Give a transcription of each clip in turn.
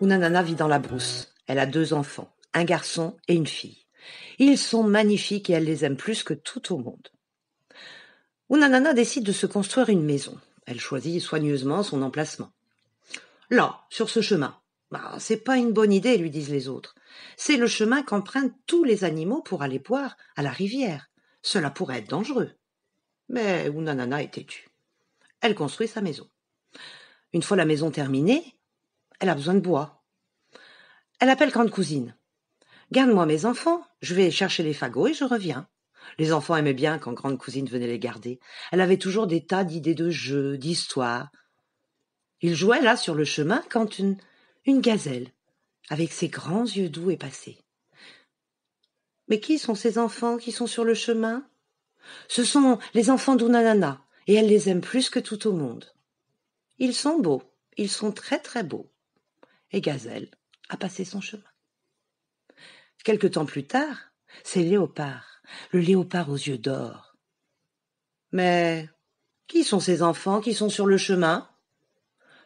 Unanana vit dans la brousse. Elle a deux enfants, un garçon et une fille. Ils sont magnifiques et elle les aime plus que tout au monde. Unanana décide de se construire une maison. Elle choisit soigneusement son emplacement. Là, sur ce chemin. Bah, c'est pas une bonne idée, lui disent les autres. C'est le chemin qu'empruntent tous les animaux pour aller boire à la rivière. Cela pourrait être dangereux. Mais Unanana est têtue. Elle construit sa maison. Une fois la maison terminée, elle a besoin de bois. Elle appelle grande cousine. Garde-moi mes enfants, je vais chercher les fagots et je reviens. Les enfants aimaient bien quand grande cousine venait les garder. Elle avait toujours des tas d'idées de jeux, d'histoires. Ils jouaient là sur le chemin quand une, une gazelle, avec ses grands yeux doux, est passée. Mais qui sont ces enfants qui sont sur le chemin Ce sont les enfants d'Ounanana, et elle les aime plus que tout au monde. Ils sont beaux, ils sont très très beaux et Gazelle a passé son chemin. Quelque temps plus tard, c'est Léopard, le léopard aux yeux d'or. Mais qui sont ces enfants qui sont sur le chemin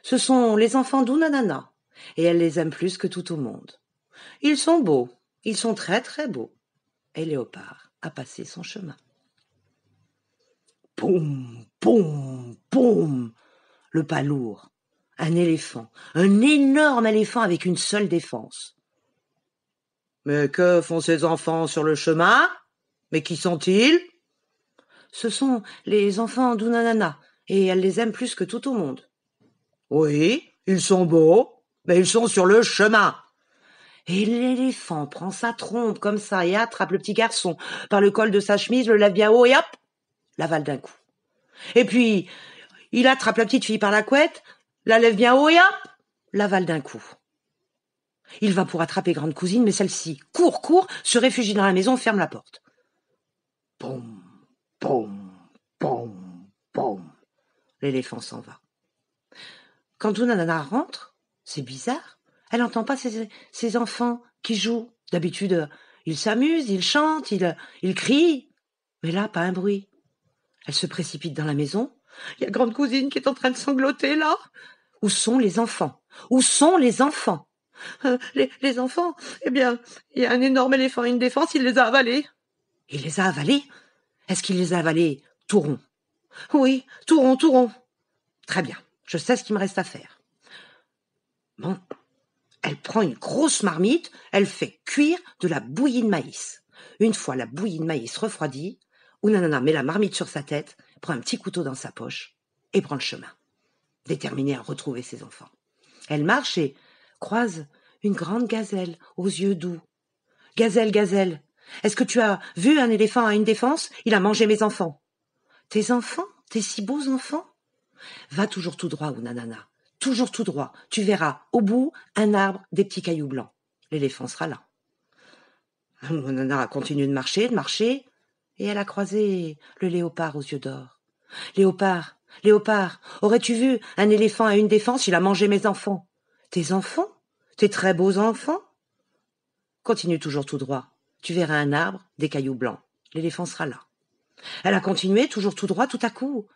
Ce sont les enfants d'Ounanana, et elle les aime plus que tout au monde. Ils sont beaux, ils sont très très beaux. Et Léopard a passé son chemin. Poum, poum, poum Le pas lourd, un éléphant, un énorme éléphant avec une seule défense. Mais que font ces enfants sur le chemin Mais qui sont-ils Ce sont les enfants d'Ounanana, et elle les aime plus que tout au monde. Oui, ils sont beaux, mais ils sont sur le chemin. Et l'éléphant prend sa trompe comme ça et attrape le petit garçon par le col de sa chemise, le lève bien haut et hop, l'avale d'un coup. Et puis, il attrape la petite fille par la couette, la lève bien haut et hop L'avale d'un coup. Il va pour attraper grande cousine, mais celle-ci court, court, se réfugie dans la maison, ferme la porte. Pom, pom, pom, pom. L'éléphant s'en va. Quand Nana rentre, c'est bizarre. Elle n'entend pas ses, enfants qui jouent. D'habitude, ils s'amusent, ils chantent, ils, ils crient. Mais là, pas un bruit. Elle se précipite dans la maison, il y a grande cousine qui est en train de sangloter là. Où sont les enfants Où sont les enfants euh, les, enfants Eh bien, il y a un énorme éléphant, une défense, il les a avalés. Il les a avalés Est-ce qu'il les a avalés tout rond Oui, tout rond, tout rond. Très bien, je sais ce qu'il me reste à faire. Bon, elle prend une grosse marmite, elle fait cuire de la bouillie de maïs. Une fois la bouillie de maïs refroidie, nanana, met la marmite sur sa tête prend un petit couteau dans sa poche et prend le chemin, déterminée à retrouver ses enfants. Elle marche et croise une grande gazelle aux yeux doux. Gazelle, gazelle, est-ce que tu as vu un éléphant à une défense Il a mangé mes enfants. Tes enfants Tes si beaux enfants Va toujours tout droit, Ounanana. Toujours tout droit. Tu verras, au bout, un arbre, des petits cailloux blancs. L'éléphant sera là. Ounanana continue de marcher, de marcher et elle a croisé le léopard aux yeux d'or. Léopard, léopard, aurais-tu vu un éléphant à une défense Il a mangé mes enfants. Tes enfants Tes très beaux enfants Continue toujours tout droit. Tu verras un arbre, des cailloux blancs. L'éléphant sera là. Elle a continué toujours tout droit tout à coup.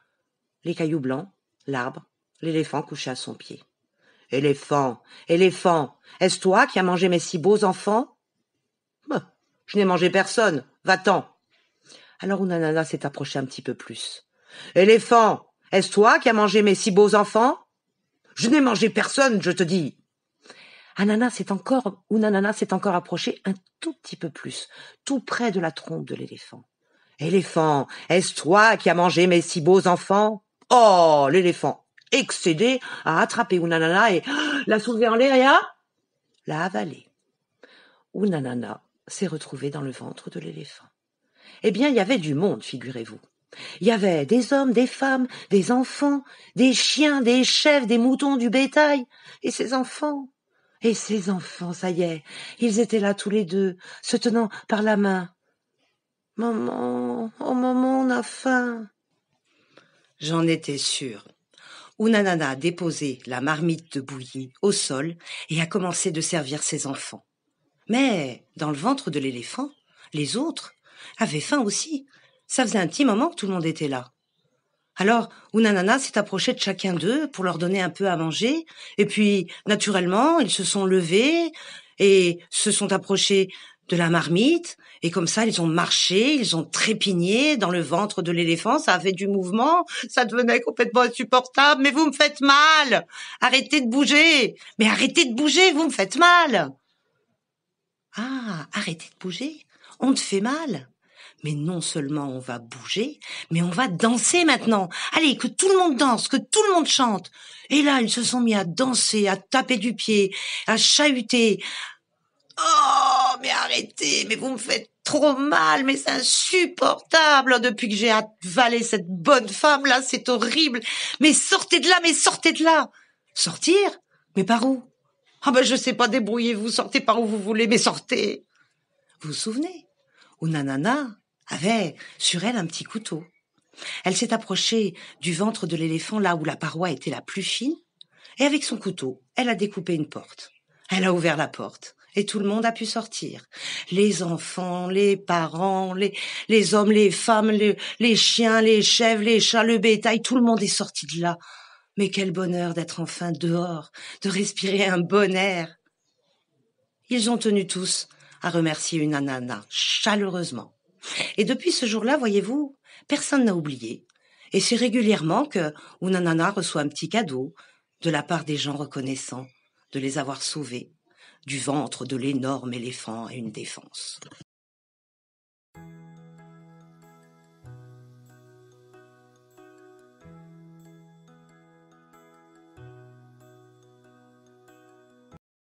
Les cailloux blancs, l'arbre, l'éléphant couché à son pied. Éléphant, éléphant, est-ce toi qui as mangé mes si beaux enfants bah, Je n'ai mangé personne. Va-t'en. Alors unanana s'est approché un petit peu plus. Éléphant, est-ce toi qui as mangé mes si beaux enfants Je n'ai mangé personne, je te dis. Unanana s'est encore, Ounanana s'est encore approché un tout petit peu plus, tout près de la trompe de l'éléphant. Éléphant, est-ce toi qui as mangé mes si beaux enfants Oh, l'éléphant, excédé, a attrapé unanana et l'a soulevé en l'air et a l'a avalé. Unanana s'est retrouvé dans le ventre de l'éléphant. Eh bien, il y avait du monde, figurez-vous. Il y avait des hommes, des femmes, des enfants, des chiens, des chèvres, des moutons, du bétail, et ces enfants. Et ces enfants, ça y est, ils étaient là tous les deux, se tenant par la main. Maman, oh maman, on a faim. J'en étais sûre. Ounanana a déposé la marmite de bouillie au sol et a commencé de servir ses enfants. Mais dans le ventre de l'éléphant, les autres, avait faim aussi. Ça faisait un petit moment que tout le monde était là. Alors, unanana s'est approché de chacun d'eux pour leur donner un peu à manger, et puis, naturellement, ils se sont levés et se sont approchés de la marmite, et comme ça, ils ont marché, ils ont trépigné dans le ventre de l'éléphant, ça avait du mouvement, ça devenait complètement insupportable, mais vous me faites mal Arrêtez de bouger Mais arrêtez de bouger, vous me faites mal Ah, arrêtez de bouger on te fait mal. Mais non seulement on va bouger, mais on va danser maintenant. Allez, que tout le monde danse, que tout le monde chante. Et là, ils se sont mis à danser, à taper du pied, à chahuter. Oh, mais arrêtez, mais vous me faites trop mal, mais c'est insupportable. Depuis que j'ai avalé cette bonne femme-là, c'est horrible. Mais sortez de là, mais sortez de là. Sortir Mais par où Ah ben je sais pas, débrouillez-vous, sortez par où vous voulez, mais sortez. Vous vous souvenez où Nanana avait sur elle un petit couteau. Elle s'est approchée du ventre de l'éléphant là où la paroi était la plus fine, et avec son couteau, elle a découpé une porte. Elle a ouvert la porte, et tout le monde a pu sortir. Les enfants, les parents, les, les hommes, les femmes, les, les chiens, les chèvres, les chats, le bétail, tout le monde est sorti de là. Mais quel bonheur d'être enfin dehors, de respirer un bon air. Ils ont tenu tous à remercier une anana chaleureusement. Et depuis ce jour-là, voyez-vous, personne n'a oublié. Et c'est régulièrement que une anana reçoit un petit cadeau de la part des gens reconnaissants de les avoir sauvés du ventre de l'énorme éléphant et une défense.